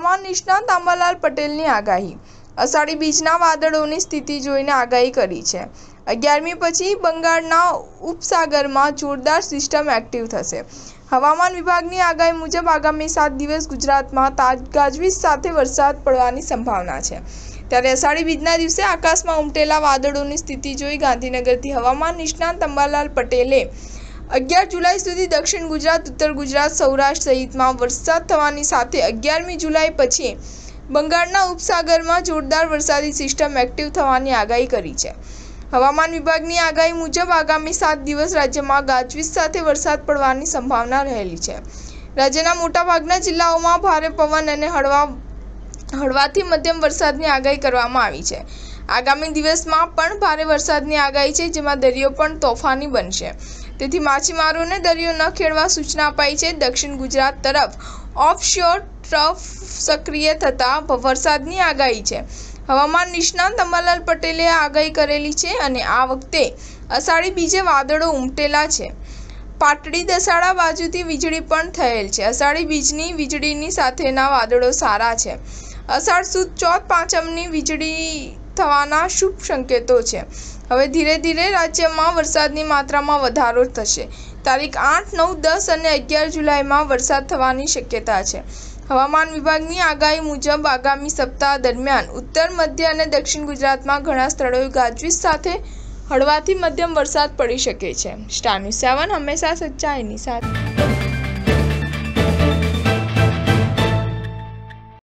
હવામાન નિષ્ણાંત આંબાલાલ પટેલની આગાહી અષાઢી બીજના વાદળોની સ્થિતિ જોઈને આગાહી કરી છે અગિયારમી પછી બંગાળના ઉપસાગરમાં જોરદાર સિસ્ટમ એક્ટિવ થશે હવામાન વિભાગની આગાહી મુજબ આગામી સાત દિવસ ગુજરાતમાં તાજ ગાજવીજ સાથે વરસાદ પડવાની સંભાવના છે ત્યારે અષાઢી બીજના દિવસે આકાશમાં ઉમટેલા વાદળોની સ્થિતિ જોઈ ગાંધીનગરથી હવામાન નિષ્ણાંત અંબાલાલ પટેલે અગિયાર જુલાઈ સુધી દક્ષિણ ગુજરાત ઉત્તર ગુજરાત સૌરાષ્ટ્ર સહિતમાં વરસાદ થવાની સાથે અગિયારમી જુલાઈ પછી બંગાળના ઉપસાગરમાં જોરદાર વરસાદી સિસ્ટમ એક્ટિવ થવાની આગાહી કરી છે હવામાન વિભાગની આગાહી મુજબ આગામી સાત દિવસ રાજ્યમાં ગાજવીજ સાથે વરસાદ પડવાની સંભાવના રહેલી છે રાજ્યના મોટાભાગના જિલ્લાઓમાં ભારે પવન અને હળવા હળવાથી મધ્યમ વરસાદની આગાહી કરવામાં આવી છે આગામી દિવસમાં પણ ભારે વરસાદની આગાહી છે જેમાં દરિયો પણ તોફાની બનશે તેથી માછીમારોને દરિયો ન ખેડવા સૂચના અપાઈ છે દક્ષિણ ગુજરાત તરફ ઓફશોર ટ્રફ સક્રિય થતા વરસાદની આગાહી છે હવામાન નિષ્ણાંત અમરલાલ પટેલે આગાહી કરેલી છે અને આ વખતે અષાઢી બીજે વાદળો ઉમટેલા છે પાટડી દસાડા બાજુથી વીજળી પણ થયેલ છે અષાઢી બીજની વીજળીની સાથેના વાદળો સારા છે અષાઢ સુદ ચોથ પાંચમની વીજળી થવાના શુભ સંકેતો છે હવે ધીરે ધીરે રાજ્યમાં વરસાદની માત્રામાં વધારો થશે તારીખ આઠ નવ દસ અને અગિયાર જુલાઈમાં વરસાદ થવાની શક્યતા છે હવામાન વિભાગની આગાહી મુજબ આગામી સપ્તાહ દરમિયાન ઉત્તર મધ્ય અને દક્ષિણ ગુજરાતમાં ઘણા સ્થળોએ ગાજવીજ સાથે હળવાથી મધ્યમ વરસાદ પડી શકે છે સ્ટાર સેવન હંમેશા સચ્ચાઈની સાથે